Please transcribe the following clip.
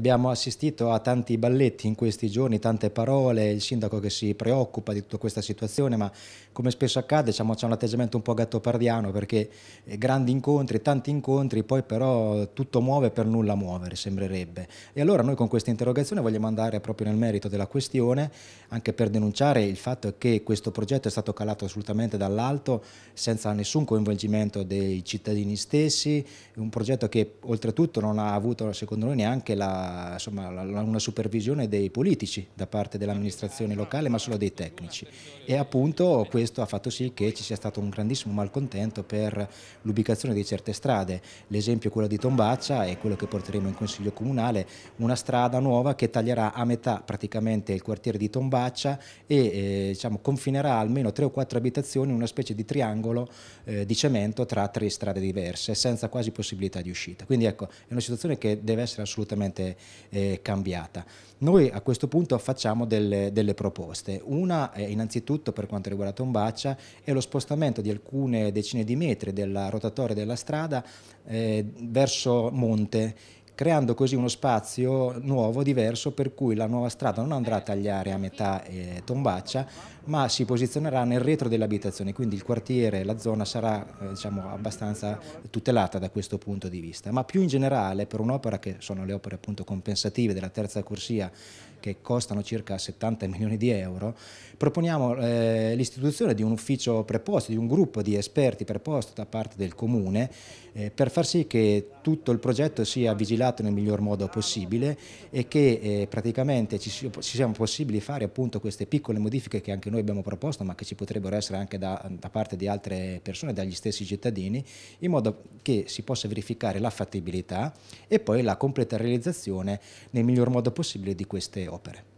Abbiamo assistito a tanti balletti in questi giorni, tante parole, il sindaco che si preoccupa di tutta questa situazione, ma come spesso accade diciamo, c'è un atteggiamento un po' gattopardiano perché eh, grandi incontri, tanti incontri, poi però tutto muove per nulla muovere, sembrerebbe. E allora noi con questa interrogazione vogliamo andare proprio nel merito della questione, anche per denunciare il fatto che questo progetto è stato calato assolutamente dall'alto, senza nessun coinvolgimento dei cittadini stessi, un progetto che oltretutto non ha avuto secondo noi neanche la insomma, la, una supervisione dei politici da parte dell'amministrazione locale, ma solo dei tecnici. E appunto questo ha fatto sì che ci sia stato un grandissimo malcontento per l'ubicazione di certe strade. L'esempio è quello di Tombaccia e quello che porteremo in Consiglio Comunale, una strada nuova che taglierà a metà praticamente il quartiere di Tombaccia e eh, diciamo, confinerà almeno tre o quattro abitazioni in una specie di triangolo eh, di cemento tra tre strade diverse, senza quasi possibilità di uscita. Quindi ecco, è una situazione che deve essere assolutamente eh, cambiata. Noi a questo punto facciamo delle, delle proposte. Una eh, innanzitutto per quanto riguarda Tombaccia è lo spostamento di alcune decine di metri della rotatoria della strada eh, verso monte creando così uno spazio nuovo, diverso, per cui la nuova strada non andrà a tagliare a metà eh, Tombaccia, ma si posizionerà nel retro delle abitazioni, quindi il quartiere, la zona sarà eh, diciamo, abbastanza tutelata da questo punto di vista. Ma più in generale, per un'opera che sono le opere appunto compensative della terza corsia, che costano circa 70 milioni di euro, proponiamo eh, l'istituzione di un ufficio preposto, di un gruppo di esperti preposto da parte del comune, eh, per far sì che tutto il progetto sia vigilato utilizzato nel miglior modo possibile e che eh, praticamente ci, ci, siamo possibili fare appunto queste piccole modifiche che anche noi abbiamo proposto ma che ci potrebbero essere anche da, da parte di altre persone, dagli stessi cittadini, in modo che si possa verificare la fattibilità e poi la completa realizzazione nel miglior modo possibile di queste opere.